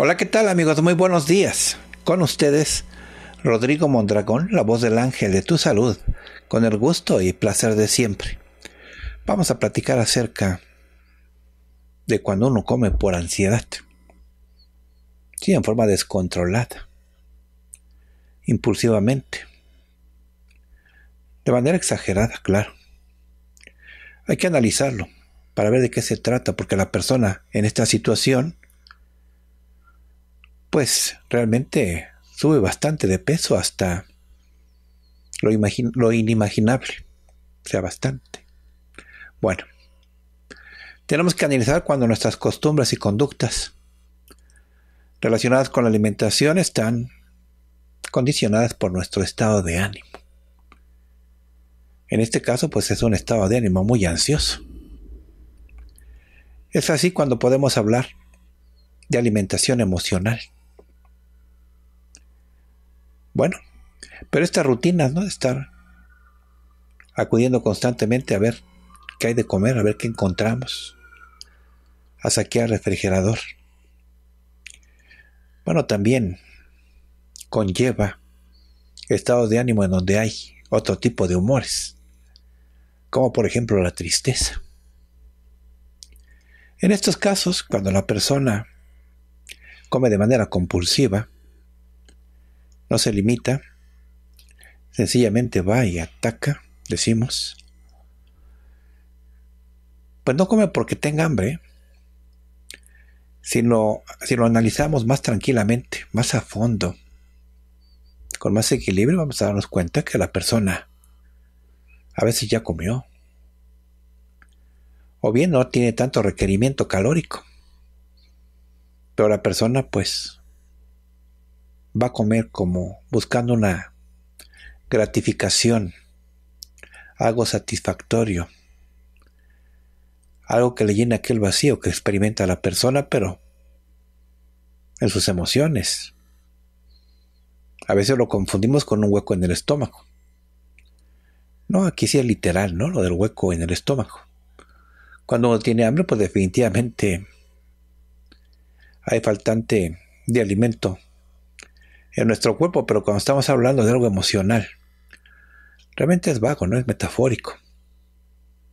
Hola, ¿qué tal amigos? Muy buenos días. Con ustedes, Rodrigo Mondragón, la voz del ángel de tu salud, con el gusto y placer de siempre. Vamos a platicar acerca de cuando uno come por ansiedad. Sí, en forma descontrolada, impulsivamente, de manera exagerada, claro. Hay que analizarlo para ver de qué se trata, porque la persona en esta situación pues realmente sube bastante de peso hasta lo, inimaginable, o sea, bastante. Bueno, tenemos que analizar cuando nuestras costumbres y conductas relacionadas con la alimentación están condicionadas por nuestro estado de ánimo. En este caso, pues es un estado de ánimo muy ansioso. Es así cuando podemos hablar de alimentación emocional. Bueno, pero estas rutinas, ¿no? De estar acudiendo constantemente a ver qué hay de comer, a ver qué encontramos, a saquear refrigerador. Bueno, también conlleva estados de ánimo en donde hay otro tipo de humores, como por ejemplo la tristeza. En estos casos, cuando la persona come de manera compulsiva, no se limita, sencillamente va y ataca, decimos. Pues no come porque tenga hambre, sino si lo analizamos más tranquilamente, más a fondo, con más equilibrio, vamos a darnos cuenta que la persona a veces ya comió, o bien no tiene tanto requerimiento calórico, pero la persona pues va a comer como buscando una gratificación, algo satisfactorio, algo que le llena aquel vacío que experimenta la persona, pero en sus emociones. A veces lo confundimos con un hueco en el estómago. No, aquí sí es literal, ¿no? Lo del hueco en el estómago. Cuando uno tiene hambre, pues definitivamente hay faltante de alimento en nuestro cuerpo, pero cuando estamos hablando de algo emocional, realmente es vago, no es metafórico.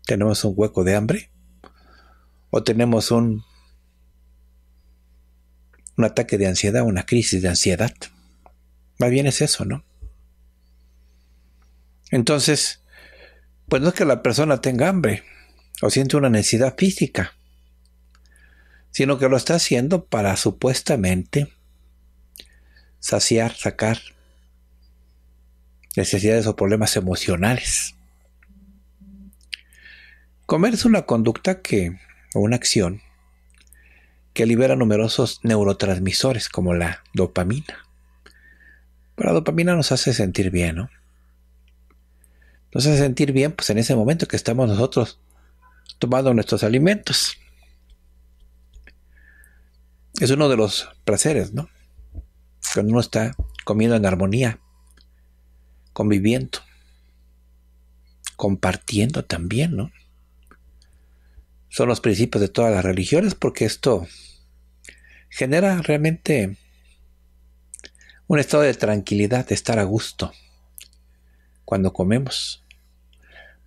¿Tenemos un hueco de hambre? ¿O tenemos un, un ataque de ansiedad, una crisis de ansiedad? Más bien es eso, ¿no? Entonces, pues no es que la persona tenga hambre o siente una necesidad física, sino que lo está haciendo para supuestamente saciar, sacar necesidades o problemas emocionales. Comer es una conducta que, o una acción, que libera numerosos neurotransmisores como la dopamina. Pero la dopamina nos hace sentir bien, ¿no? Nos hace sentir bien, pues en ese momento que estamos nosotros tomando nuestros alimentos. Es uno de los placeres, ¿no? cuando uno está comiendo en armonía, conviviendo, compartiendo también, ¿no? Son los principios de todas las religiones porque esto genera realmente un estado de tranquilidad, de estar a gusto cuando comemos.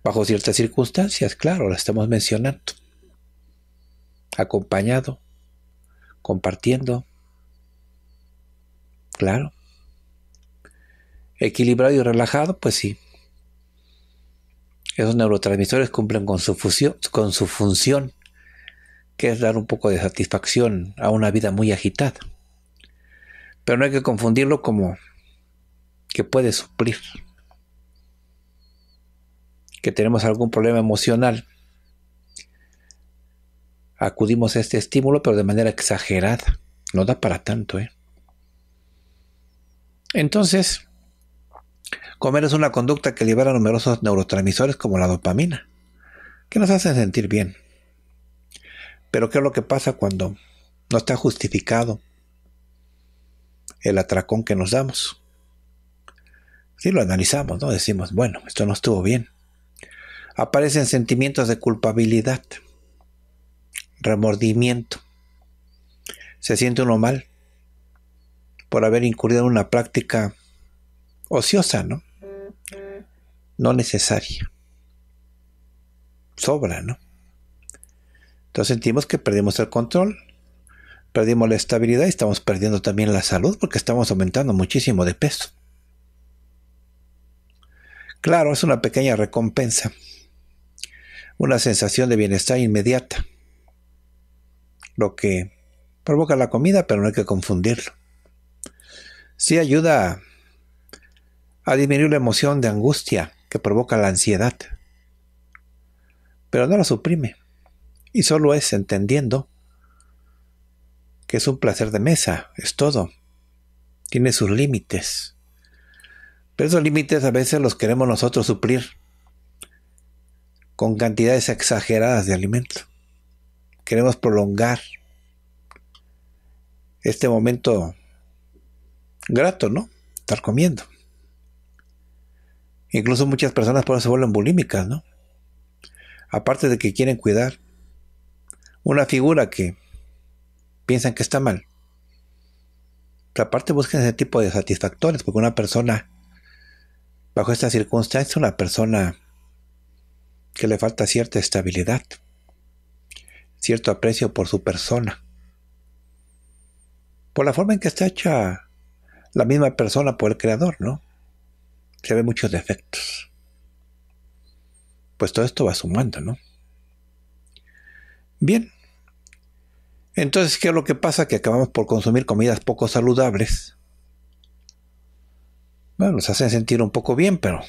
Bajo ciertas circunstancias, claro, la estamos mencionando. Acompañado, compartiendo, Claro. Equilibrado y relajado, pues sí. Esos neurotransmisores cumplen con su, función, que es dar un poco de satisfacción a una vida muy agitada. Pero no hay que confundirlo como que puede suplir que tenemos algún problema emocional. Acudimos a este estímulo, pero de manera exagerada. No da para tanto, ¿eh? Entonces, comer es una conducta que libera numerosos neurotransmisores como la dopamina, que nos hacen sentir bien. Pero ¿qué es lo que pasa cuando no está justificado el atracón que nos damos? Si lo analizamos, ¿no? Decimos, bueno, esto no estuvo bien. Aparecen sentimientos de culpabilidad, remordimiento. Se siente uno mal, por haber incurrido en una práctica ociosa, ¿no? No necesaria. Sobra, ¿no? Entonces sentimos que perdimos el control, perdimos la estabilidad y estamos perdiendo también la salud porque estamos aumentando muchísimo de peso. Claro, es una pequeña recompensa, una sensación de bienestar inmediata, lo que provoca la comida, pero no hay que confundirlo. Sí ayuda a disminuir la emoción de angustia que provoca la ansiedad, pero no la suprime. Y solo es entendiendo que es un placer de mesa, es todo. Tiene sus límites. Pero esos límites a veces los queremos nosotros suplir con cantidades exageradas de alimento. Queremos prolongar este momento grato, ¿no? Estar comiendo. Incluso muchas personas por eso se vuelven bulímicas, ¿no? Aparte de que quieren cuidar una figura que piensan que está mal. Pero aparte busquen ese tipo de satisfactores, porque una persona, bajo esta circunstancia, una persona que le falta cierta estabilidad, cierto aprecio por su persona, por la forma en que está hecha la misma persona por el creador, ¿no? Se ve muchos defectos. Pues todo esto va sumando, ¿no? Bien. Entonces, ¿qué es lo que pasa? Que acabamos por consumir comidas poco saludables. Bueno, nos hacen sentir un poco bien, pero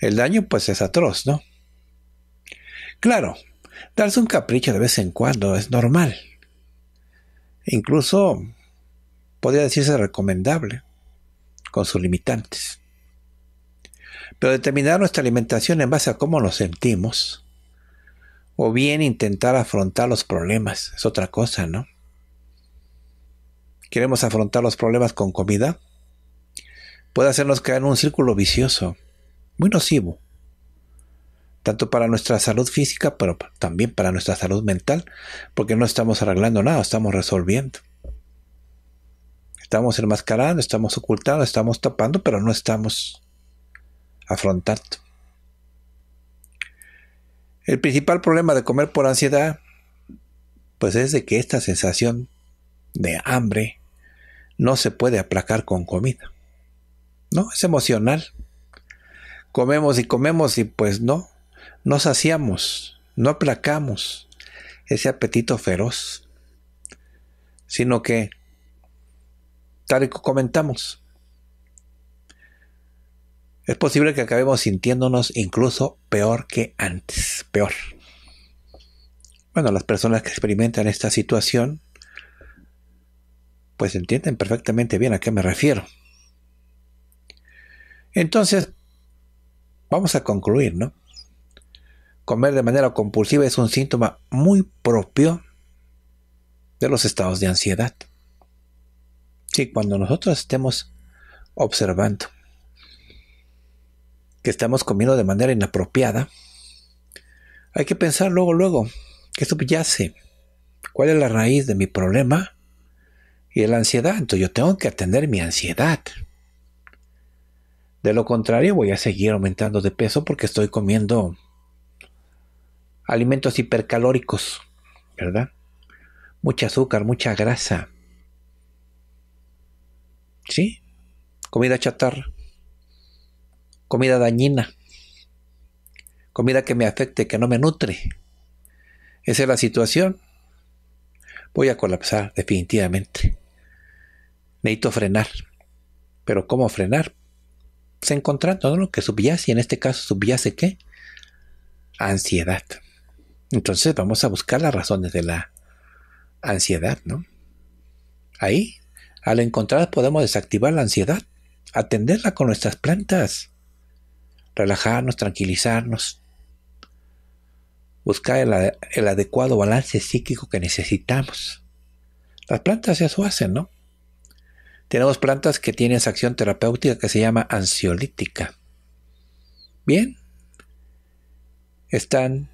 el daño pues es atroz, ¿no? Claro, darse un capricho de vez en cuando es normal. Incluso podría decirse recomendable, con sus limitantes. Pero determinar nuestra alimentación en base a cómo nos sentimos, o bien intentar afrontar los problemas, es otra cosa, ¿no? ¿Queremos afrontar los problemas con comida? Puede hacernos caer en un círculo vicioso, muy nocivo, tanto para nuestra salud física, pero también para nuestra salud mental, porque no estamos arreglando nada, estamos resolviendo. Estamos enmascarando, estamos ocultando, estamos tapando, pero no estamos afrontando. El principal problema de comer por ansiedad, pues es de que esta sensación de hambre no se puede aplacar con comida. No, es emocional. Comemos y comemos y pues no, no saciamos, no aplacamos ese apetito feroz, sino que tal y como comentamos. Es posible que acabemos sintiéndonos incluso peor que antes, peor. Bueno, las personas que experimentan esta situación, pues entienden perfectamente bien a qué me refiero. Entonces, vamos a concluir, ¿no? Comer de manera compulsiva es un síntoma muy propio de los estados de ansiedad. Sí, cuando nosotros estemos observando que estamos comiendo de manera inapropiada, hay que pensar luego, luego, que subyace, cuál es la raíz de mi problema y de la ansiedad. Entonces yo tengo que atender mi ansiedad. De lo contrario, voy a seguir aumentando de peso porque estoy comiendo alimentos hipercalóricos, ¿verdad? Mucha azúcar, mucha grasa, Sí, comida chatarra, comida dañina, comida que me afecte, que no me nutre. Esa es la situación. Voy a colapsar definitivamente. Necesito frenar. Pero ¿cómo frenar? Se pues, encontrando ¿no? lo que subyace, y en este caso subyace qué? Ansiedad. Entonces vamos a buscar las razones de la ansiedad, ¿no? Ahí al encontrar podemos desactivar la ansiedad, atenderla con nuestras plantas, relajarnos, tranquilizarnos, buscar el, adecuado balance psíquico que necesitamos. Las plantas eso hacen, ¿no? Tenemos plantas que tienen esa acción terapéutica que se llama ansiolítica. Bien, están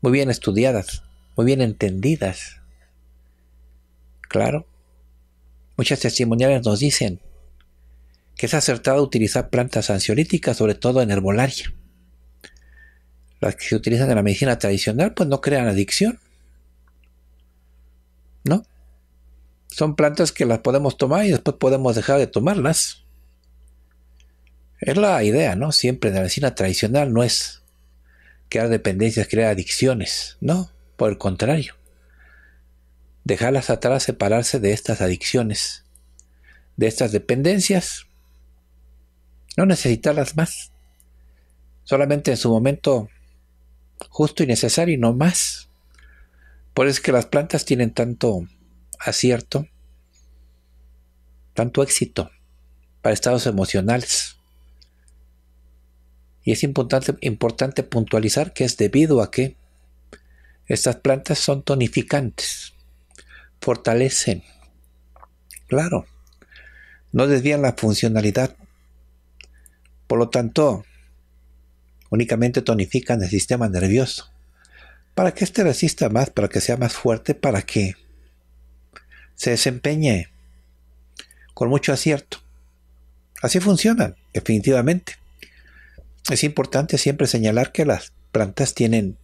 muy bien estudiadas, muy bien entendidas. Claro, Muchas testimoniales nos dicen que es acertado utilizar plantas ansiolíticas, sobre todo en herbolaria. Las que se utilizan en la medicina tradicional, pues no crean adicción. ¿No? Son plantas que las podemos tomar y después podemos dejar de tomarlas. Es la idea, ¿no? Siempre en la medicina tradicional no es crear dependencias, crear adicciones, ¿no? Por el contrario dejarlas atrás, separarse de estas adicciones, de estas dependencias, no necesitarlas más, solamente en su momento justo y necesario y no más. Por eso es que las plantas tienen tanto acierto, tanto éxito para estados emocionales. Y es importante, importante puntualizar que es debido a que estas plantas son tonificantes fortalecen. Claro, no desvían la funcionalidad. Por lo tanto, únicamente tonifican el sistema nervioso. Para que éste resista más, para que sea más fuerte, para que se desempeñe con mucho acierto. Así funcionan, definitivamente. Es importante siempre señalar que las plantas tienen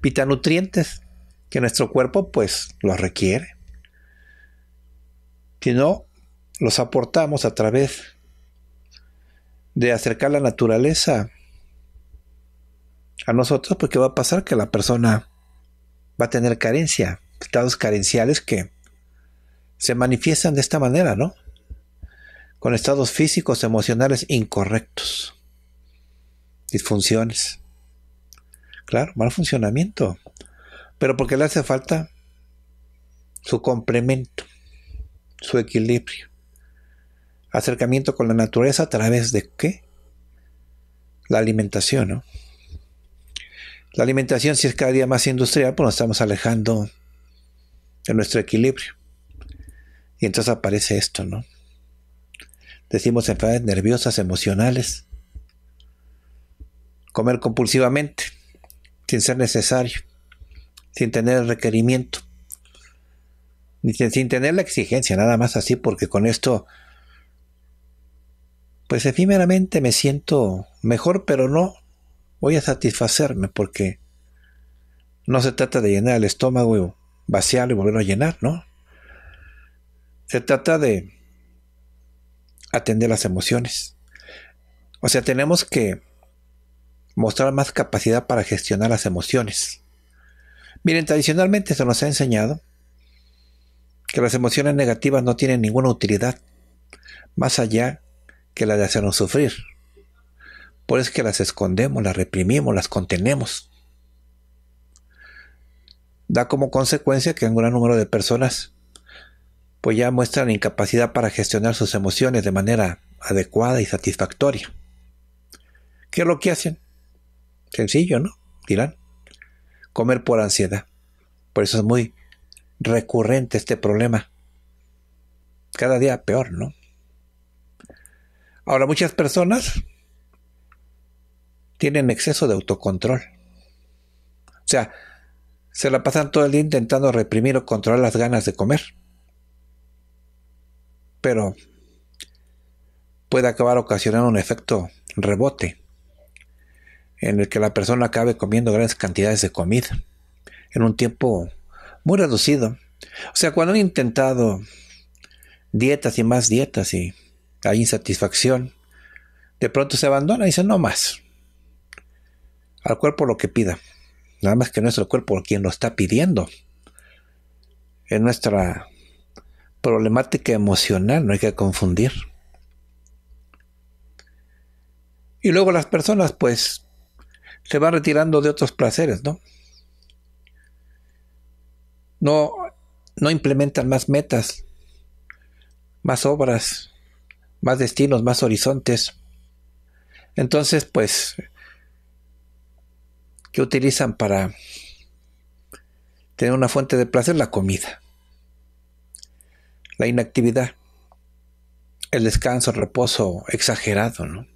pitanutrientes que nuestro cuerpo pues lo requiere. Si no, los aportamos a través de acercar la naturaleza a nosotros, porque pues, va a pasar que la persona va a tener carencia, estados carenciales que se manifiestan de esta manera, ¿no? Con estados físicos, emocionales incorrectos, disfunciones, claro, mal funcionamiento, pero porque le hace falta su complemento, su equilibrio, acercamiento con la naturaleza a través de qué? La alimentación, ¿no? La alimentación, si es cada día más industrial, pues nos estamos alejando de nuestro equilibrio. Y entonces aparece esto, ¿no? Decimos enfermedades nerviosas, emocionales. Comer compulsivamente, sin ser necesario sin tener el requerimiento. ni sin tener la exigencia, nada más así, porque con esto, pues efímeramente me siento mejor, pero no voy a satisfacerme, porque no se trata de llenar el estómago y vaciarlo y volverlo a llenar, ¿no? Se trata de atender las emociones. O sea, tenemos que mostrar más capacidad para gestionar las emociones. Miren, tradicionalmente se nos ha enseñado que las emociones negativas no tienen ninguna utilidad más allá que la de hacernos sufrir. Por eso es que las escondemos, las reprimimos, las contenemos. Da como consecuencia que un gran número de personas pues ya muestran incapacidad para gestionar sus emociones de manera adecuada y satisfactoria. ¿Qué es lo que hacen? Sencillo, ¿no? Dirán comer por ansiedad. Por eso es muy recurrente este problema. Cada día peor, ¿no? Ahora, muchas personas tienen exceso de autocontrol. O sea, se la pasan todo el día intentando reprimir o controlar las ganas de comer. Pero puede acabar ocasionando un efecto rebote en el que la persona acabe comiendo grandes cantidades de comida en un tiempo muy reducido. O sea, cuando han intentado dietas y más dietas y hay insatisfacción, de pronto se abandona y dice no más. Al cuerpo lo que pida. Nada más que nuestro cuerpo quien lo está pidiendo. Es nuestra problemática emocional, no hay que confundir. Y luego las personas pues se va retirando de otros placeres, ¿no? No, no implementan más metas, más obras, más destinos, más horizontes. Entonces, pues, ¿qué utilizan para tener una fuente de placer? La comida, la inactividad, el descanso, el reposo exagerado, ¿no?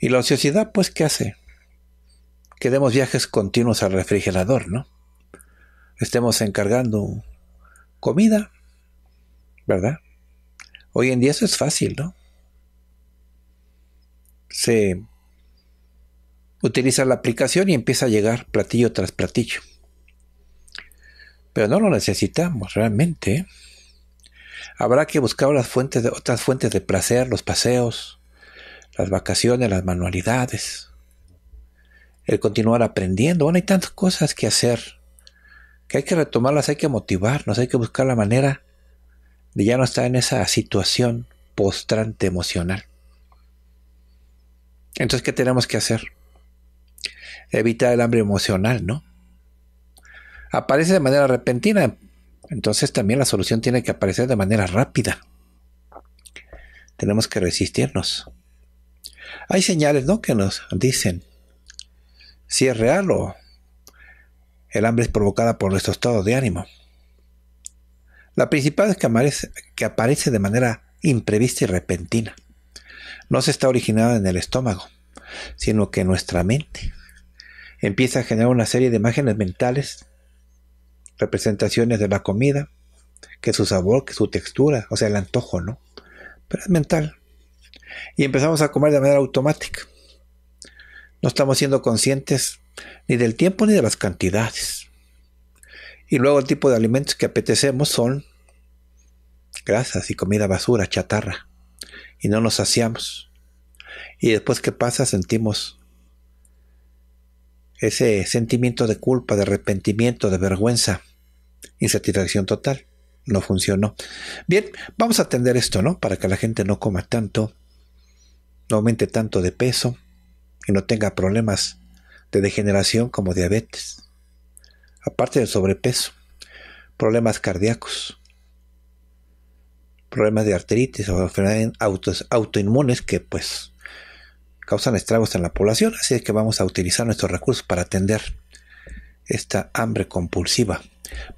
Y la ociosidad, pues, ¿qué hace? Que demos viajes continuos al refrigerador, ¿no? Estemos encargando comida, ¿verdad? Hoy en día eso es fácil, ¿no? Se utiliza la aplicación y empieza a llegar platillo tras platillo. Pero no lo necesitamos realmente. ¿eh? Habrá que buscar fuentes de, otras fuentes de placer, los paseos, las vacaciones, las manualidades, el continuar aprendiendo. Bueno, hay tantas cosas que hacer que hay que retomarlas, hay que motivarnos, hay que buscar la manera de ya no estar en esa situación postrante emocional. Entonces, ¿qué tenemos que hacer? Evitar el hambre emocional, ¿no? Aparece de manera repentina, entonces también la solución tiene que aparecer de manera rápida. Tenemos que resistirnos. Hay señales, ¿no?, que nos dicen si es real o el hambre es provocada por nuestro estado de ánimo. La principal es que aparece, de manera imprevista y repentina. No se está originada en el estómago, sino que nuestra mente empieza a generar una serie de imágenes mentales, representaciones de la comida, que su sabor, que su textura, o sea, el antojo, ¿no? Pero es mental y empezamos a comer de manera automática. No estamos siendo conscientes ni del tiempo ni de las cantidades. Y luego el tipo de alimentos que apetecemos son grasas y comida basura, chatarra. Y no nos saciamos. Y después ¿qué pasa sentimos ese sentimiento de culpa, de arrepentimiento, de vergüenza, insatisfacción total. No funcionó. Bien, vamos a atender esto, ¿no? Para que la gente no coma tanto no aumente tanto de peso y no tenga problemas de degeneración como diabetes, aparte del sobrepeso, problemas cardíacos, problemas de arteritis o enfermedades autoinmunes que pues causan estragos en la población, así es que vamos a utilizar nuestros recursos para atender esta hambre compulsiva.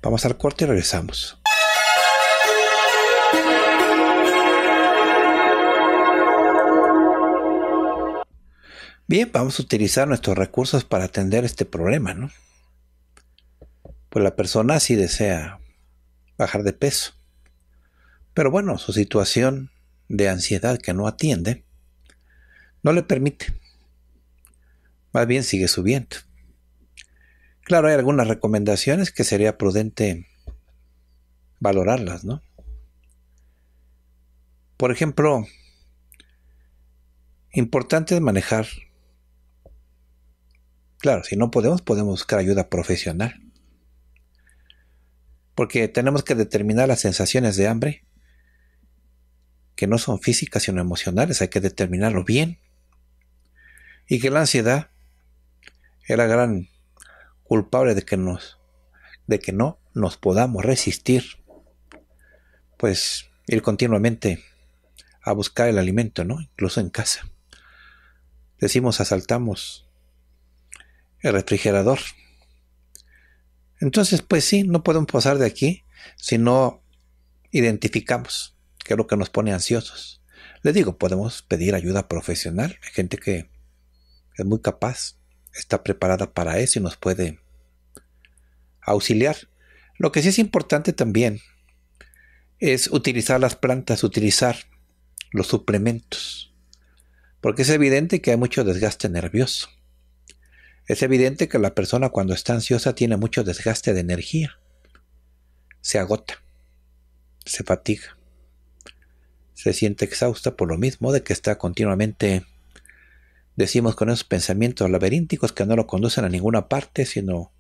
Vamos al corte y regresamos. Bien, vamos a utilizar nuestros recursos para atender este problema, ¿no? Pues la persona sí desea bajar de peso. Pero bueno, su situación de ansiedad que no atiende no le permite. Más bien sigue subiendo. Claro, hay algunas recomendaciones que sería prudente valorarlas, ¿no? Por ejemplo, importante es manejar Claro, si no podemos, podemos buscar ayuda profesional. Porque tenemos que determinar las sensaciones de hambre, que no son físicas sino emocionales, hay que determinarlo bien. Y que la ansiedad era la gran culpable de que nos de que no nos podamos resistir. Pues ir continuamente a buscar el alimento, ¿no? Incluso en casa. Decimos asaltamos el refrigerador. Entonces, pues sí, no podemos pasar de aquí si no identificamos qué es lo que nos pone ansiosos. Le digo, podemos pedir ayuda profesional. Hay gente que es muy capaz, está preparada para eso y nos puede auxiliar. Lo que sí es importante también es utilizar las plantas, utilizar los suplementos, porque es evidente que hay mucho desgaste nervioso. Es evidente que la persona cuando está ansiosa tiene mucho desgaste de energía. Se agota, se fatiga, se siente exhausta por lo mismo de que está continuamente, decimos, con esos pensamientos laberínticos que no lo conducen a ninguna parte, sino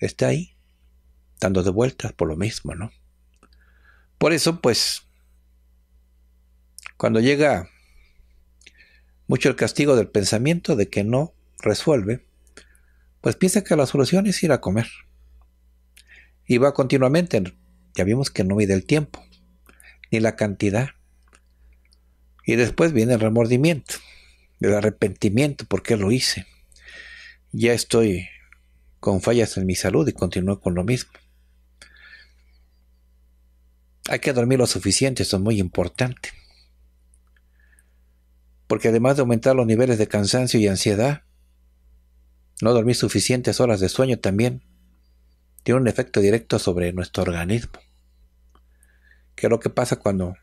está ahí, dando de vueltas por lo mismo, ¿no? Por eso, pues, cuando llega mucho el castigo del pensamiento de que no resuelve, pues piensa que la solución es ir a comer. Y va continuamente. Ya vimos que no mide el tiempo, ni la cantidad. Y después viene el remordimiento, el arrepentimiento, porque lo hice. Ya estoy con fallas en mi salud y continúo con lo mismo. Hay que dormir lo suficiente, eso es muy importante. Porque además de aumentar los niveles de cansancio y ansiedad, no dormir suficientes horas de sueño también tiene un efecto directo sobre nuestro organismo. ¿Qué es lo que pasa cuando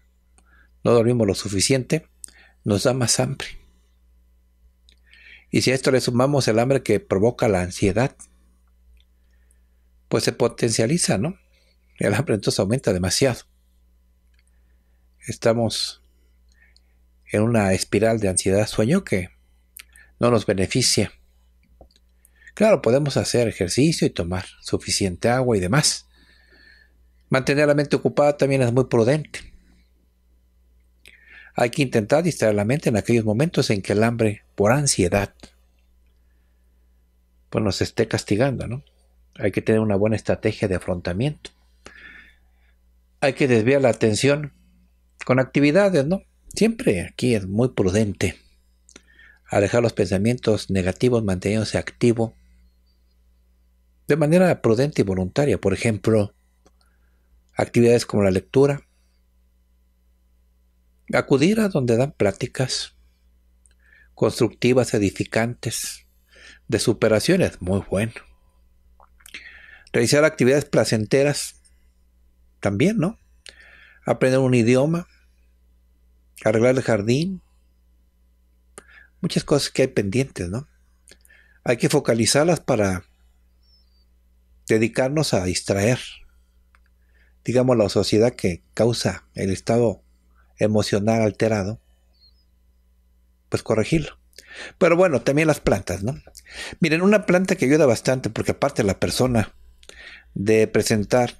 no dormimos lo suficiente? Nos da más hambre. Y si a esto le sumamos el hambre que provoca la ansiedad, pues se potencializa, ¿no? El hambre entonces aumenta demasiado. Estamos en una espiral de ansiedad-sueño que no nos beneficia. Claro, podemos hacer ejercicio y tomar suficiente agua y demás. Mantener la mente ocupada también es muy prudente. Hay que intentar distraer la mente en aquellos momentos en que el hambre por ansiedad pues nos esté castigando, ¿no? Hay que tener una buena estrategia de afrontamiento. Hay que desviar la atención con actividades, ¿no? Siempre aquí es muy prudente alejar los pensamientos negativos manteniéndose activo de manera prudente y voluntaria. Por ejemplo, actividades como la lectura, acudir a donde dan pláticas constructivas, edificantes, de superaciones, muy bueno. Realizar actividades placenteras, también, ¿no? Aprender un idioma, arreglar el jardín, muchas cosas que hay pendientes, ¿no? Hay que focalizarlas para dedicarnos a distraer, digamos, la sociedad que causa el estado emocional alterado, pues corregirlo. Pero bueno, también las plantas, ¿no? Miren, una planta que ayuda bastante, porque aparte la persona de presentar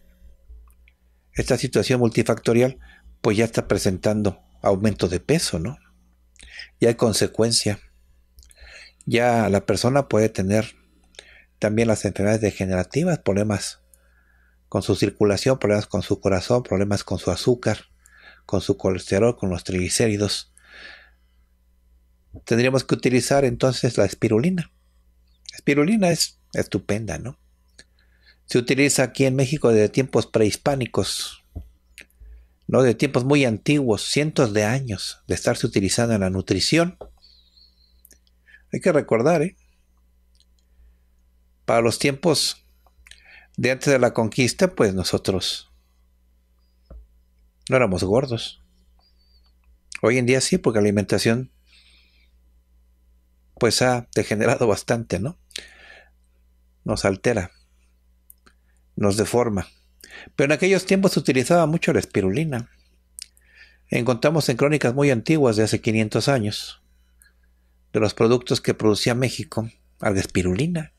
esta situación multifactorial, pues ya está presentando aumento de peso, ¿no? Ya hay consecuencia. Ya la persona puede tener también las enfermedades degenerativas, problemas con su circulación, problemas con su corazón, problemas con su azúcar, con su colesterol, con los triglicéridos. Tendríamos que utilizar entonces la espirulina. espirulina es estupenda, ¿no? Se utiliza aquí en México desde tiempos prehispánicos, ¿no? De tiempos muy antiguos, cientos de años de estarse utilizando en la nutrición. Hay que recordar, ¿eh? para los tiempos de antes de la conquista, pues nosotros no éramos gordos. Hoy en día sí, porque la alimentación pues ha degenerado bastante, ¿no? Nos altera, nos deforma. Pero en aquellos tiempos se utilizaba mucho la espirulina. Encontramos en crónicas muy antiguas de hace 500 años de los productos que producía México a la espirulina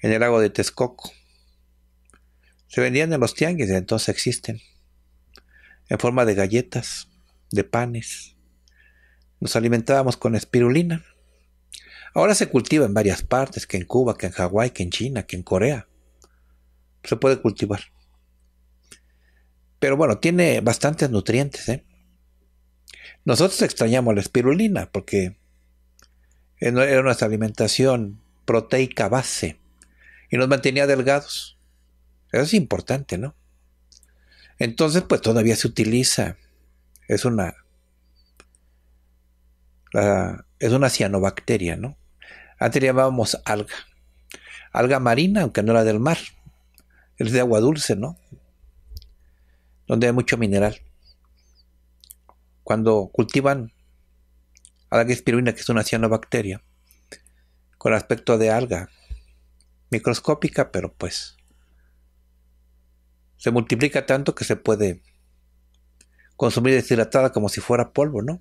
en el lago de Texcoco. Se vendían en los tianguis, de entonces existen, en forma de galletas, de panes. Nos alimentábamos con espirulina. Ahora se cultiva en varias partes, que en Cuba, que en Hawái, que en China, que en Corea. Se puede cultivar. Pero bueno, tiene bastantes nutrientes. ¿eh? Nosotros extrañamos la espirulina porque era nuestra alimentación proteica base y nos mantenía delgados. Eso es importante, ¿no? Entonces, pues todavía se utiliza. Es una. Ah, es una cianobacteria, ¿no? Antes llamábamos alga. Alga marina, aunque no era del mar. Es de agua dulce, ¿no? Donde hay mucho mineral. Cuando cultivan alga espirulina, que es una cianobacteria, con aspecto de alga, microscópica, pero pues se multiplica tanto que se puede consumir deshidratada como si fuera polvo, ¿no?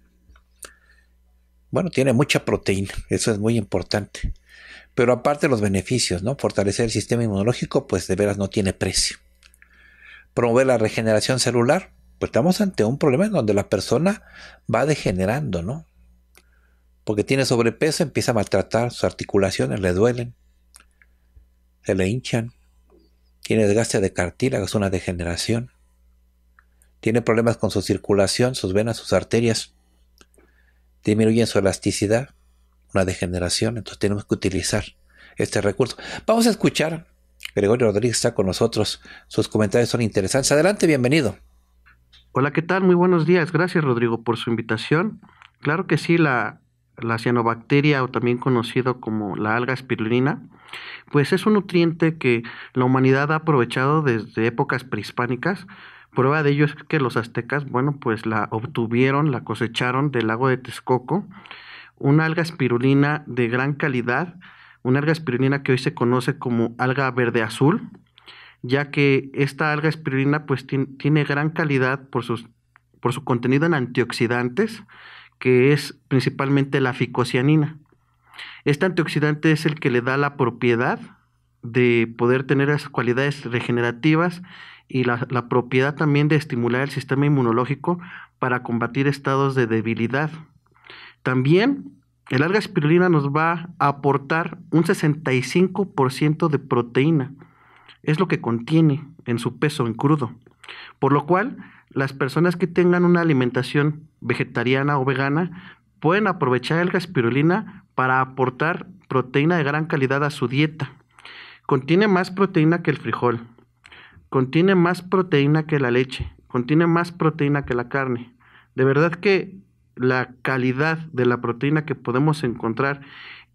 Bueno, tiene mucha proteína, eso es muy importante. Pero aparte los beneficios, ¿no? Fortalecer el sistema inmunológico, pues de veras no tiene precio. Promover la regeneración celular, pues estamos ante un problema en donde la persona va degenerando, ¿no? Porque tiene sobrepeso, empieza a maltratar sus articulaciones, le duelen, se le hinchan, tiene desgaste de cartílagos, una degeneración, tiene problemas con su circulación, sus venas, sus arterias, disminuyen su elasticidad, una degeneración, entonces tenemos que utilizar este recurso. Vamos a escuchar, Gregorio Rodríguez está con nosotros, sus comentarios son interesantes. Adelante, bienvenido. Hola, ¿qué tal? Muy buenos días. Gracias, Rodrigo, por su invitación. Claro que sí, la, la cianobacteria o también conocido como la alga espirulina, pues es un nutriente que la humanidad ha aprovechado desde épocas prehispánicas. Prueba de ello es que los aztecas, bueno, pues la obtuvieron, la cosecharon del lago de Texcoco, una alga espirulina de gran calidad, una alga espirulina que hoy se conoce como alga verde azul, ya que esta alga espirulina pues tiene gran calidad por, sus, por su contenido en antioxidantes, que es principalmente la ficocianina. Este antioxidante es el que le da la propiedad de poder tener esas cualidades regenerativas y la, la, propiedad también de estimular el sistema inmunológico para combatir estados de debilidad. También el alga espirulina nos va a aportar un 65% de proteína. Es lo que contiene en su peso en crudo. Por lo cual, las personas que tengan una alimentación vegetariana o vegana pueden aprovechar el gaspirulina para aportar proteína de gran calidad a su dieta. Contiene más proteína que el frijol, contiene más proteína que la leche, contiene más proteína que la carne. De verdad que la calidad de la proteína que podemos encontrar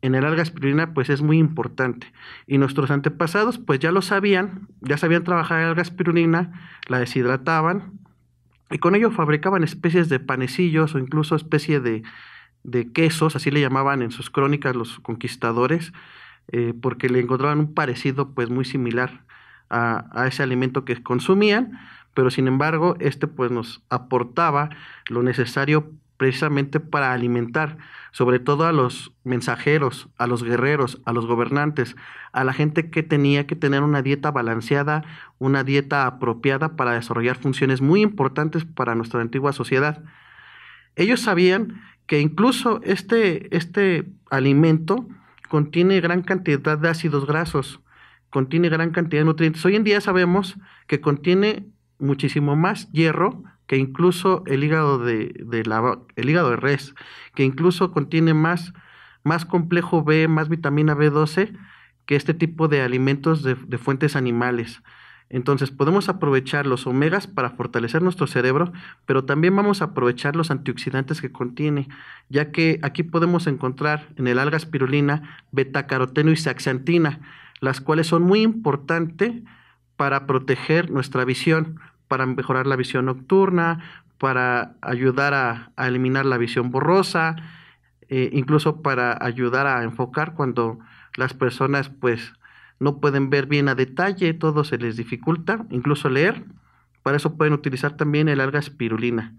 en el alga espirulina pues es muy importante y nuestros antepasados pues ya lo sabían, ya sabían trabajar el gaspirulina espirulina, la deshidrataban y con ello fabricaban especies de panecillos o incluso especie de, de quesos, así le llamaban en sus crónicas los conquistadores, eh, porque le encontraban un parecido pues muy similar a, a, ese alimento que consumían, pero sin embargo este pues nos aportaba lo necesario precisamente para alimentar, sobre todo a los mensajeros, a los guerreros, a los gobernantes, a la gente que tenía que tener una dieta balanceada, una dieta apropiada para desarrollar funciones muy importantes para nuestra antigua sociedad. Ellos sabían que incluso este, este alimento contiene gran cantidad de ácidos grasos, contiene gran cantidad de nutrientes. Hoy en día sabemos que contiene muchísimo más hierro que incluso el hígado de, el hígado de res, que incluso contiene más, complejo B, más vitamina B12 que este tipo de alimentos de, de fuentes animales. Entonces podemos aprovechar los omegas para fortalecer nuestro cerebro, pero también vamos a aprovechar los antioxidantes que contiene, ya que aquí podemos encontrar en el alga espirulina, betacaroteno y saxantina, las cuales son muy importantes para proteger nuestra visión, para mejorar la visión nocturna, para ayudar a, eliminar la visión borrosa, eh, incluso para ayudar a enfocar cuando las personas pues no pueden ver bien a detalle, todo se les dificulta, incluso leer. Para eso pueden utilizar también el alga espirulina.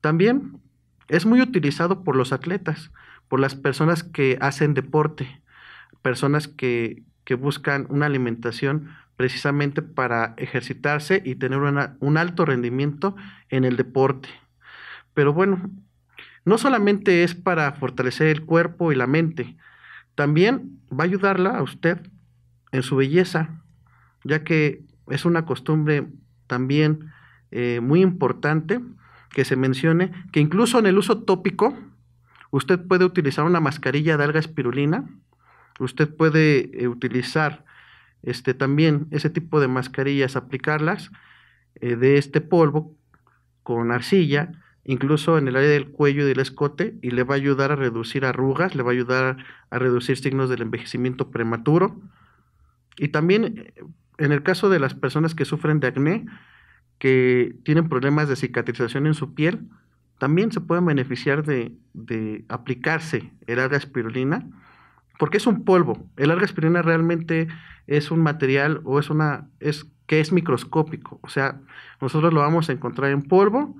También es muy utilizado por los atletas, por las personas que hacen deporte, personas que, que buscan una alimentación precisamente para ejercitarse y tener un alto rendimiento en el deporte. Pero bueno, no solamente es para fortalecer el cuerpo y la mente, también va a ayudarla a usted en su belleza, ya que es una costumbre también eh, muy importante que se mencione que incluso en el uso tópico, usted puede utilizar una mascarilla de alga espirulina, usted puede eh, utilizar este, también ese tipo de mascarillas, aplicarlas eh, de este polvo con arcilla, incluso en el área del cuello y del escote, y le va a ayudar a reducir arrugas, le va a ayudar a reducir signos del envejecimiento prematuro. Y también en el caso de las personas que sufren de acné, que tienen problemas de cicatrización en su piel, también se pueden beneficiar de, aplicarse el alga espirulina porque es un polvo. El alga espirina realmente es un material o es una es que es microscópico, o sea, nosotros lo vamos a encontrar en polvo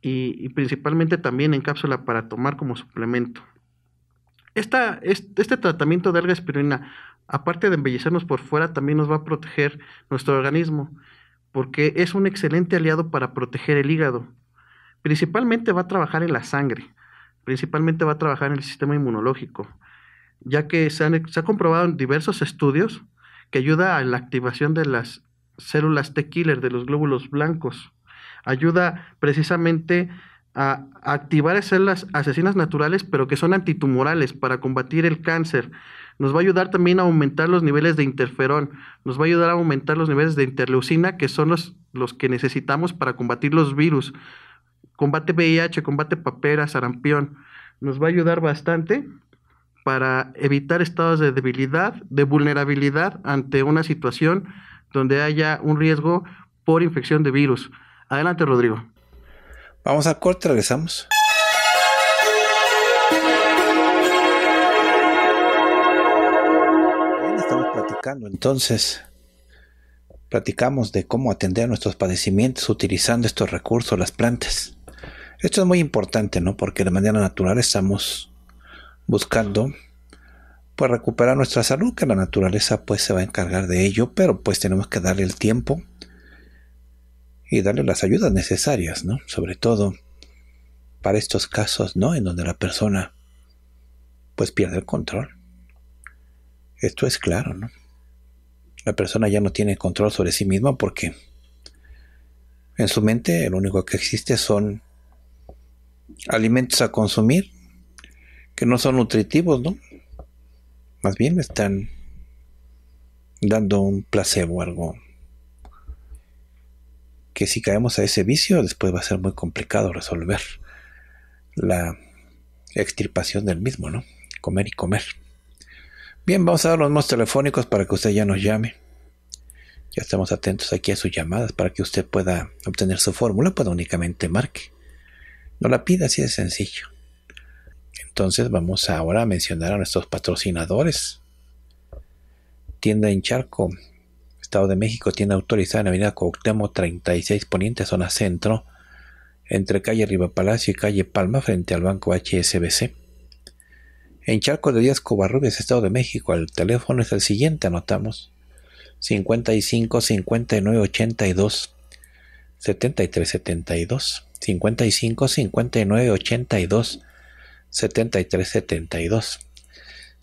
y, principalmente también en cápsula para tomar como suplemento. este, tratamiento de alga espirulina, aparte de embellecernos por fuera, también nos va a proteger nuestro organismo, porque es un excelente aliado para proteger el hígado. Principalmente va a trabajar en la sangre, principalmente va a trabajar en el sistema inmunológico ya que se, han, ha comprobado en diversos estudios que ayuda a la activación de las células T killer, de los glóbulos blancos. Ayuda precisamente a activar células asesinas naturales, pero que son antitumorales para combatir el cáncer. Nos va a ayudar también a aumentar los niveles de interferón, nos va a ayudar a aumentar los niveles de interleucina, que son los, los que necesitamos para combatir los virus. Combate VIH, combate papera, sarampión. Nos va a ayudar bastante para evitar estados de debilidad, de vulnerabilidad ante una situación donde haya un riesgo por infección de virus. Adelante, Rodrigo. Vamos a corte, regresamos. estamos platicando entonces. Platicamos de cómo atender a nuestros padecimientos utilizando estos recursos, las plantas. Esto es muy importante, ¿no? Porque de manera natural estamos buscando pues recuperar nuestra salud, que la naturaleza pues se va a encargar de ello, pero pues tenemos que darle el tiempo y darle las ayudas necesarias, ¿no? Sobre todo para estos casos, ¿no? En donde la persona pues pierde el control. Esto es claro, ¿no? La persona ya no tiene control sobre sí misma porque en su mente lo único que existe son alimentos a consumir no son nutritivos, ¿no? Más bien están dando un placebo, algo que si caemos a ese vicio después va a ser muy complicado resolver la extirpación del mismo, ¿no? Comer y comer. Bien, vamos a dar los números telefónicos para que usted ya nos llame. Ya estamos atentos aquí a sus llamadas para que usted pueda obtener su fórmula, pueda únicamente marque. No la pida, así de sencillo. Entonces vamos ahora a mencionar a nuestros patrocinadores. Tienda en Charco, Estado de México, tienda autorizada en Avenida Coctemo, 36 Poniente, zona centro, entre calle Riva Palacio y calle Palma, frente al banco HSBC. En Charco de Díaz Covarrubias, Estado de México, el teléfono es el siguiente, anotamos 55 59 82 73 72 55 59 82 7372.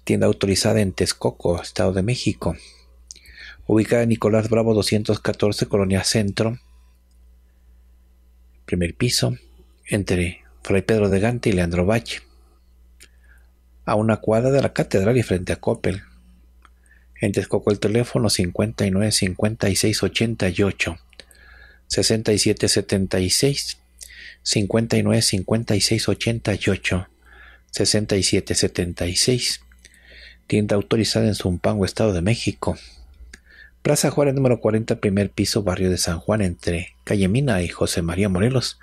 Tienda autorizada en Texcoco, Estado de México. Ubicada en Nicolás Bravo 214, Colonia Centro. Primer piso. Entre Fray Pedro de Gante y Leandro Valle. A una cuadra de la catedral y frente a Coppel. En Texcoco el teléfono 59 56 88 67 76 59 56 88 6776. Tienda autorizada en Zumpango, Estado de México. Plaza Juárez número 40, primer piso, barrio de San Juan, entre Calle Mina y José María Morelos,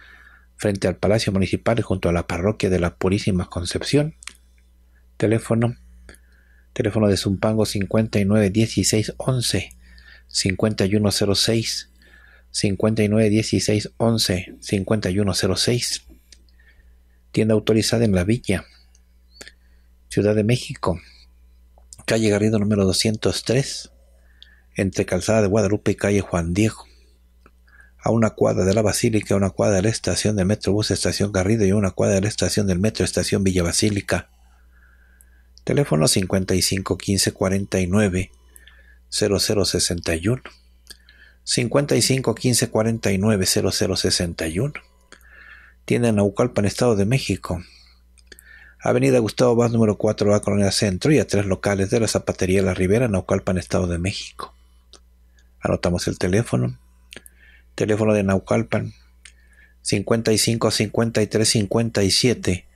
frente al Palacio Municipal junto a la parroquia de la Purísima Concepción. Teléfono teléfono de Zumpango 591611 11 5106 591611 11 5106 tienda autorizada en la villa Ciudad de México, calle Garrido número 203, entre Calzada de Guadalupe y calle Juan Diego, a una cuadra de la Basílica, a una cuadra de la estación del Metrobús Estación Garrido y a una cuadra de la estación del Metro Estación Villa Basílica. Teléfono 55 15 49 0061. 55 15 Tienda en Estado de México. Avenida Gustavo Vaz número 4 a Colonia Centro y a tres locales de la Zapatería La Rivera, Naucalpan, Estado de México. Anotamos el teléfono. Teléfono de Naucalpan 55 53 57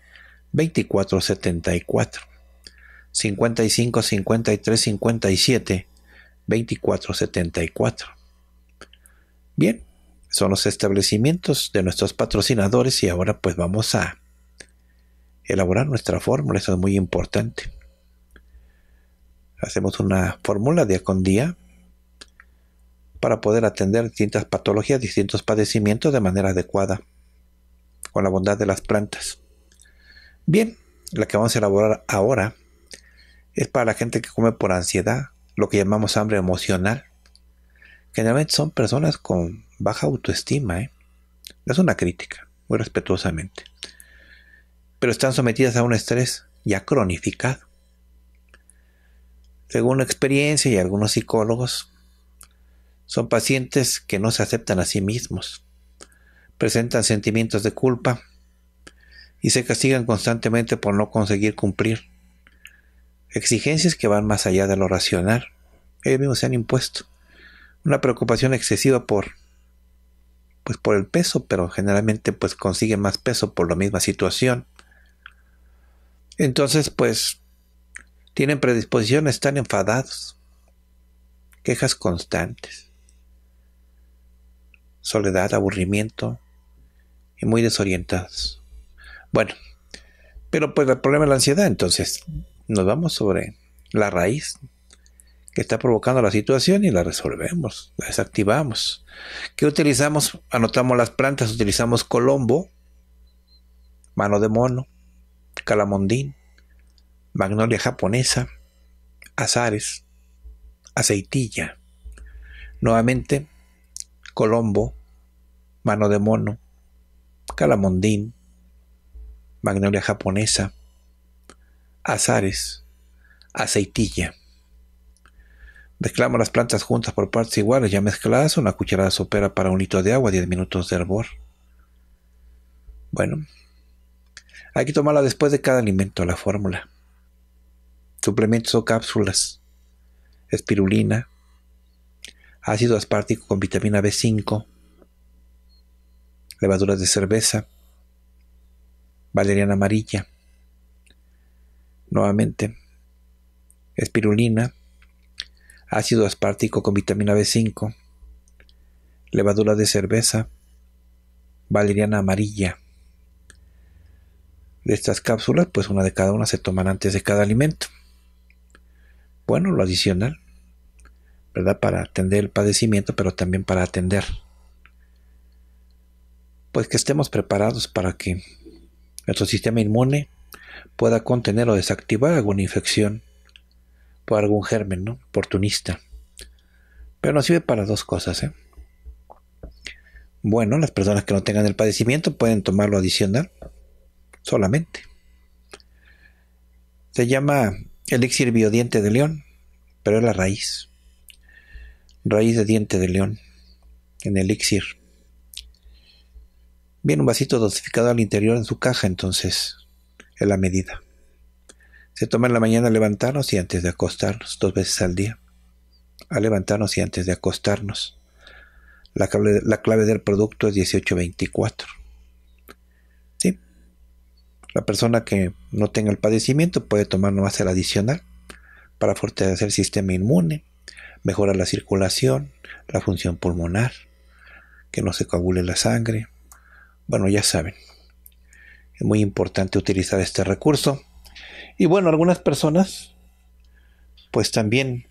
2474 55 53 57 24 74. Bien, son los establecimientos de nuestros patrocinadores y ahora pues vamos a elaborar nuestra fórmula, eso es muy importante. Hacemos una fórmula día con día para poder atender distintas patologías, distintos padecimientos de manera adecuada, con la bondad de las plantas. Bien, la que vamos a elaborar ahora es para la gente que come por ansiedad, lo que llamamos hambre emocional. Generalmente son personas con baja autoestima, ¿eh? es una crítica, muy respetuosamente pero están sometidas a un estrés ya cronificado. Según la experiencia y algunos psicólogos, son pacientes que no se aceptan a sí mismos, presentan sentimientos de culpa y se castigan constantemente por no conseguir cumplir exigencias que van más allá de lo racional. Ellos mismos se han impuesto una preocupación excesiva por pues por el peso, pero generalmente pues consiguen más peso por la misma situación entonces, pues, tienen predisposición están enfadados, quejas constantes, soledad, aburrimiento y muy desorientados. Bueno, pero pues el problema es la ansiedad, entonces nos vamos sobre la raíz que está provocando la situación y la resolvemos, la desactivamos. ¿Qué utilizamos? Anotamos las plantas, utilizamos colombo, mano de mono, calamondín, magnolia japonesa, azares, aceitilla. Nuevamente, colombo, mano de mono, calamondín, magnolia japonesa, azares, aceitilla. Mezclamos las plantas juntas por partes iguales, ya mezcladas, una cucharada sopera para un litro de agua, 10 minutos de hervor. Bueno, hay que tomarla después de cada alimento, la fórmula. Suplementos o cápsulas. Espirulina. Ácido aspartico con vitamina B5. Levadura de cerveza. Valeriana amarilla. Nuevamente. Espirulina. Ácido aspartico con vitamina B5. Levadura de cerveza. Valeriana amarilla estas cápsulas, pues una de cada una se toman antes de cada alimento. Bueno, lo adicional, ¿verdad? Para atender el padecimiento, pero también para atender. Pues que estemos preparados para que nuestro sistema inmune pueda contener o desactivar alguna infección por algún germen, ¿no? Oportunista. Pero nos sirve para dos cosas, ¿eh? Bueno, las personas que no tengan el padecimiento pueden tomarlo adicional solamente. Se llama elixir biodiente de león, pero es la raíz. Raíz de diente de león en elixir. Viene un vasito dosificado al interior en su caja, entonces, es en la medida. Se toma en la mañana al levantarnos y antes de acostarnos, dos veces al día. a levantarnos y antes de acostarnos. La clave, la clave del producto es 1824. La persona que no tenga el padecimiento puede tomar nomás el adicional para fortalecer el sistema inmune, mejorar la circulación, la función pulmonar, que no se coagule la sangre. Bueno, ya saben, es muy importante utilizar este recurso. Y bueno, algunas personas pues también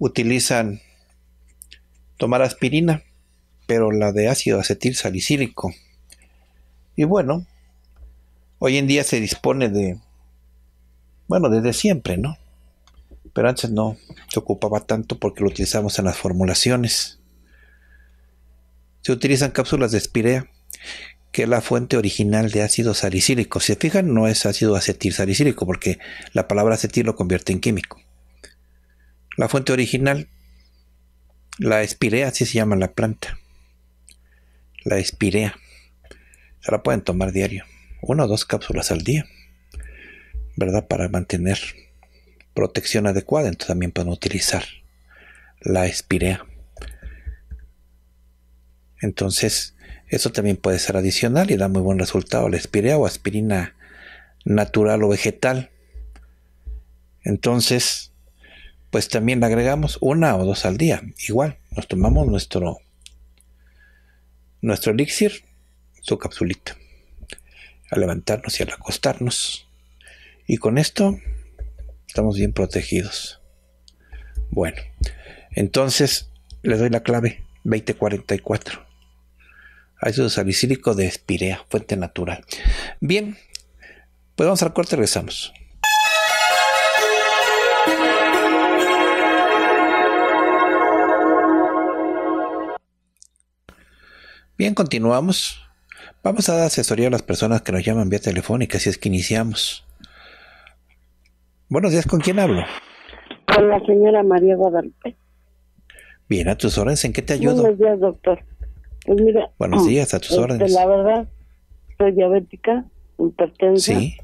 utilizan tomar aspirina, pero la de ácido acetil salicílico. Y bueno, Hoy en día se dispone de, bueno, desde siempre, ¿no? Pero antes no se ocupaba tanto porque lo utilizamos en las formulaciones. Se utilizan cápsulas de espirea, que es la fuente original de ácido salicílico. Si se fijan, no es ácido acetil salicílico porque la palabra acetil lo convierte en químico. La fuente original, la espirea, así se llama la planta. La espirea. Se la pueden tomar diario una o dos cápsulas al día, ¿verdad? Para mantener protección adecuada. Entonces también pueden utilizar la espirea. Entonces, eso también puede ser adicional y da muy buen resultado. La espirea o aspirina natural o vegetal. Entonces, pues también agregamos una o dos al día. Igual, nos tomamos nuestro, nuestro elixir, su capsulita levantarnos y al acostarnos. Y con esto estamos bien protegidos. Bueno, entonces le doy la clave 2044. Ácido salicílico de espirea, fuente natural. Bien, pues vamos al corte, regresamos. Bien, continuamos. Vamos a dar asesoría a las personas que nos llaman vía telefónica, si es que iniciamos. Buenos días, ¿con quién hablo? Con la señora María Guadalupe. Bien, a tus órdenes, ¿en qué te ayudo? Buenos días, doctor. Pues mira, Buenos días, a tus este, órdenes. La verdad, soy diabética, hipertensa. Sí.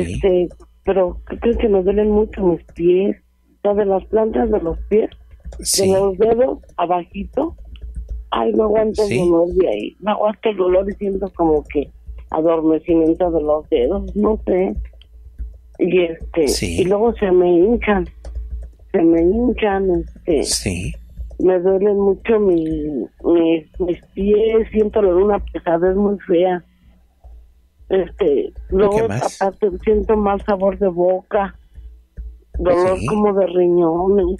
Este, pero creo que me duelen mucho mis pies, de las plantas de los pies, sí. de los dedos, abajito, Ay, no aguanto el dolor de ahí. No aguanto el dolor y siento como que adormecimiento de los dedos, no sé. Y este, y luego se me hinchan. Se me hinchan, este. Sí. Me duelen mucho mis, mis, pies, siento una pesadez muy fea. Este, luego aparte siento mal sabor de boca, dolor como de riñones.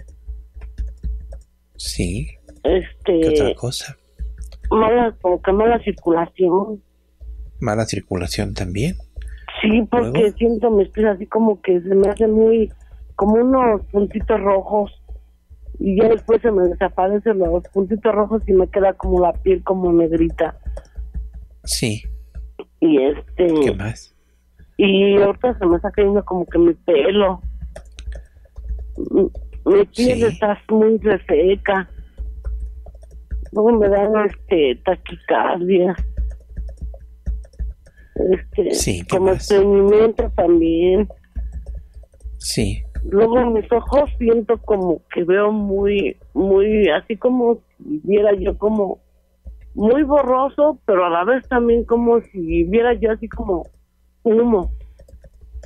Sí. Este, ¿Qué otra cosa? Mala, como que mala circulación. ¿Mala circulación también? Sí, porque siento mis pies así como que se me hacen muy, como unos puntitos rojos. Y ya después se me desaparecen los puntitos rojos y me queda como la piel como negrita. Sí. Y este... ¿Qué más? Y ahorita se me está cayendo como que mi pelo. Mi piel está muy seca luego me dan este, taquicardia. Este, sí, como sentimiento también. Sí. Luego mis ojos siento como que veo muy, muy, así como si viera yo como muy borroso, pero a la vez también como si viera yo así como humo.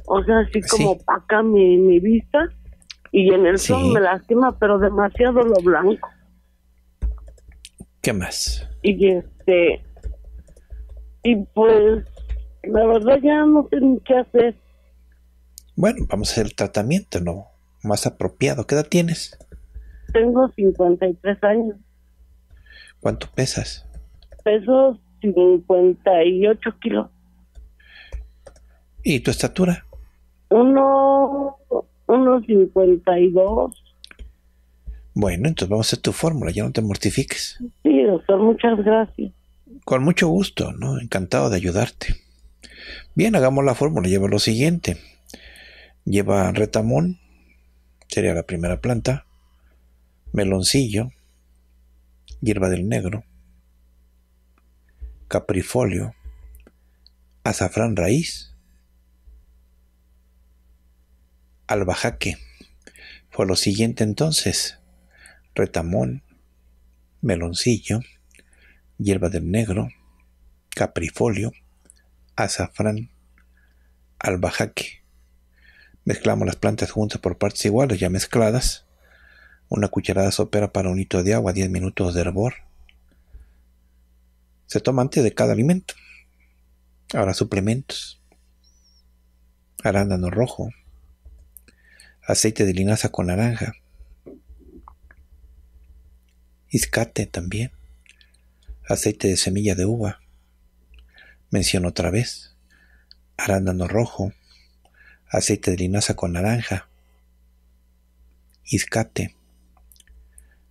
O sea, así como opaca mi, mi vista y en el sol me lastima, pero demasiado lo blanco. ¿Qué más? Y este. Y pues, la verdad ya no tengo qué hacer. Bueno, vamos a hacer el tratamiento, ¿no? Más apropiado. ¿Qué edad tienes? Tengo 53 años. ¿Cuánto pesas? Peso 58 kilos. ¿Y tu estatura? Uno, y 52. Bueno, entonces vamos a hacer tu fórmula, ya no te mortifiques. Sí, doctor, muchas gracias. Con mucho gusto, ¿no? Encantado de ayudarte. Bien, hagamos la fórmula, lleva lo siguiente. Lleva retamón, sería la primera planta, meloncillo, hierba del negro, caprifolio, azafrán raíz, albajaque. Fue lo siguiente entonces retamón, meloncillo, hierba del negro, caprifolio, azafrán, albahaque. Mezclamos las plantas juntas por partes iguales, ya mezcladas. Una cucharada sopera para un hito de agua, 10 minutos de hervor. Se toma antes de cada alimento. Ahora suplementos. Arándano rojo. Aceite de linaza con naranja. Iscate también. Aceite de semilla de uva. Menciono otra vez. Arándano rojo. Aceite de linaza con naranja. Iscate.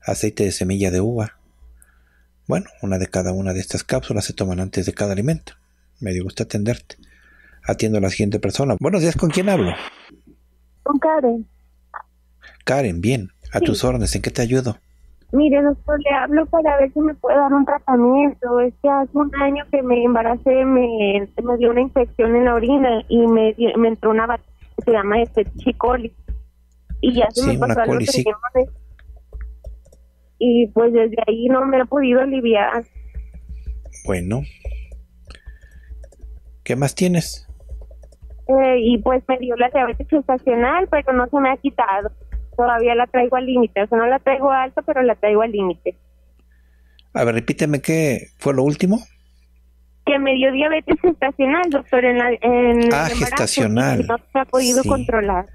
Aceite de semilla de uva. Bueno, una de cada una de estas cápsulas se toman antes de cada alimento. Me dio gusto atenderte. Atiendo a la siguiente persona. Buenos días, ¿con quién hablo? Con Karen. Karen, bien. A tus órdenes, ¿en qué te ayudo? Mire, doctor, le hablo para ver si me puede dar un tratamiento. Es que hace un año que me embaracé, me, dio una infección en la orina y me, me entró una bacteria que se llama este chicoli. Y ya se me pasaron los sí. Y pues desde ahí no me ha podido aliviar. Bueno. ¿Qué más tienes? Eh, y pues me dio la diabetes gestacional, pero no se me ha quitado todavía la traigo al límite, o sea, no la traigo alta, pero la traigo al límite. A ver, repíteme qué fue lo último. Que me dio diabetes gestacional, doctor, en la... En ah, gestacional. No se ha podido controlar.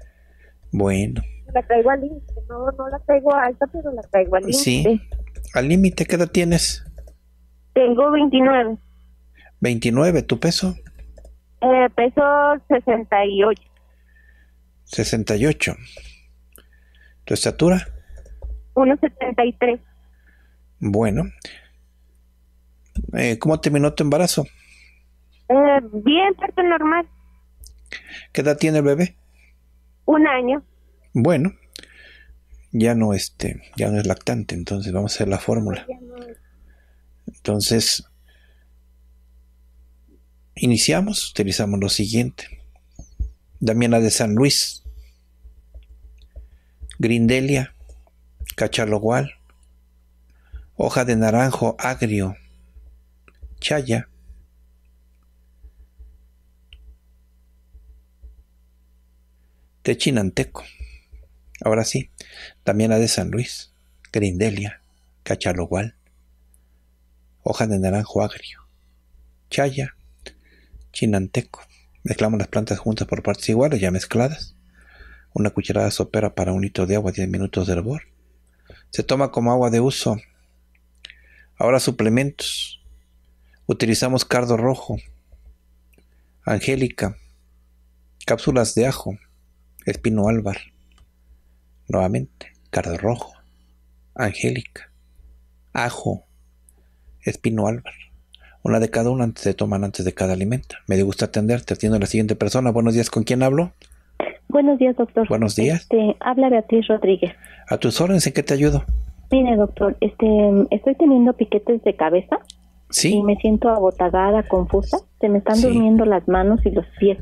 Bueno. La traigo al límite, no, la traigo alta, pero la traigo al límite. Sí. ¿Al límite qué edad tienes? Tengo 29. 29, ¿tu peso? Eh, peso 68. 68. ¿Tu estatura? 1,73. Bueno. Eh, ¿Cómo terminó tu embarazo? Eh, bien, parto normal. ¿Qué edad tiene el bebé? Un año. Bueno, ya no este, ya no es lactante, entonces vamos a hacer la fórmula. Entonces, iniciamos, utilizamos lo siguiente. Damiana de San Luis, Grindelia, Cachalogual, Hoja de Naranjo Agrio, Chaya, chinanteco. ahora sí, también la de San Luis, Grindelia, Cachalogual, Hoja de Naranjo Agrio, Chaya, Chinanteco. Mezclamos las plantas juntas por partes iguales, ya mezcladas una cucharada sopera para un litro de agua, 10 minutos de hervor. Se toma como agua de uso. Ahora suplementos. Utilizamos cardo rojo, angélica, cápsulas de ajo, espino álvar. Nuevamente, cardo rojo, angélica, ajo, espino álvar. Una de cada una antes de toman antes de cada alimento. Me gusta atenderte. Atiendo a la siguiente persona. Buenos días, ¿con quién hablo? Buenos días, doctor. Buenos días. Este, habla Beatriz Rodríguez. A tus órdenes, ¿en qué te ayudo? Mire, doctor, este, estoy teniendo piquetes de cabeza. Sí. Y me siento abotagada, confusa. Se me están durmiendo las manos y los pies.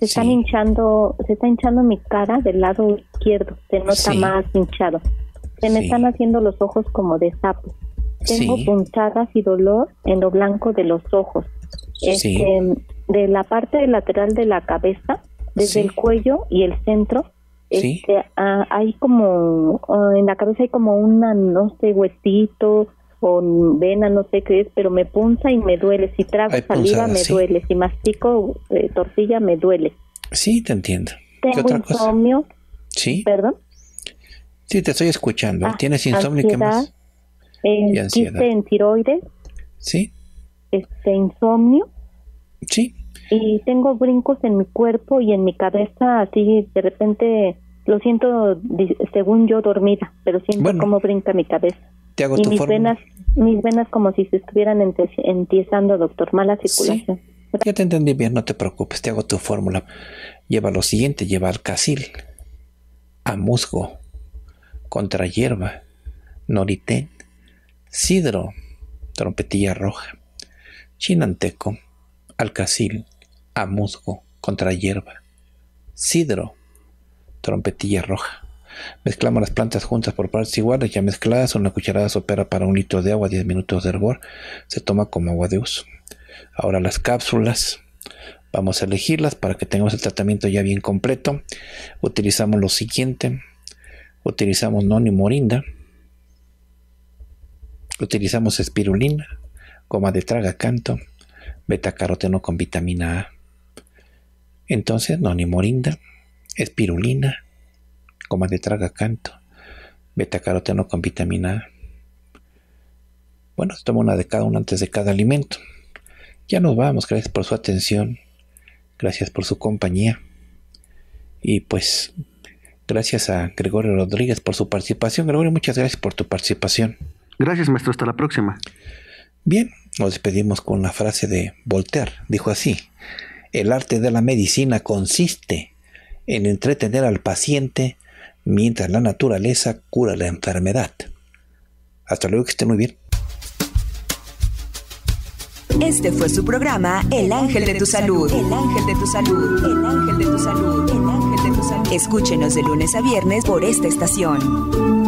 Se están hinchando, se está hinchando mi cara del lado izquierdo. Se nota más hinchado. Se me están haciendo los ojos como de sapo. Tengo puntadas y dolor en lo blanco de los ojos. Este, De la parte lateral de la cabeza desde el cuello y el centro. Este, ah, hay como, ah, en la cabeza hay como una, no sé, huesito o vena, no sé qué es, pero me punza y me duele. Si trago saliva, me duele. Si mastico eh, tortilla, me duele. Sí, te entiendo. Tengo otra insomnio. Sí. ¿Perdón? Sí, te estoy escuchando. Ah, ¿Tienes insomnio? ¿Qué más? Eh, en tiroides. Sí. Este, insomnio. Sí y tengo brincos en mi cuerpo y en mi cabeza, así de repente lo siento según yo dormida, pero siento como brinca mi cabeza. y mis venas, mis venas como si se estuvieran entiezando, doctor, mala circulación. Sí. Ya te entendí bien, no te preocupes, te hago tu fórmula. Lleva lo siguiente, lleva alcacil, a musgo, contra hierba, noritén, sidro, trompetilla roja, chinanteco, alcacil, a musgo contra hierba. Sidro, trompetilla roja. Mezclamos las plantas juntas por partes iguales, ya mezcladas, una cucharada sopera para un litro de agua, 10 minutos de hervor, se toma como agua de uso. Ahora las cápsulas, vamos a elegirlas para que tengamos el tratamiento ya bien completo. Utilizamos lo siguiente, utilizamos noni morinda, utilizamos espirulina, goma de traga canto, beta caroteno con vitamina A. Entonces, morinda, espirulina, coma de traga canto, betacaroteno con vitamina A. Bueno, se toma una de cada uno antes de cada alimento. Ya nos vamos, gracias por su atención, gracias por su compañía y pues gracias a Gregorio Rodríguez por su participación. Gregorio, muchas gracias por tu participación. Gracias, maestro, hasta la próxima. Bien, nos despedimos con una frase de Voltaire. Dijo así, el arte de la medicina consiste en entretener al paciente mientras la naturaleza cura la enfermedad. Hasta luego, que esté muy bien. Este fue su programa El Ángel de tu Salud. El Ángel de tu Salud. El Ángel de tu Salud. El Ángel de tu Salud. Escúchenos de lunes a viernes por esta estación.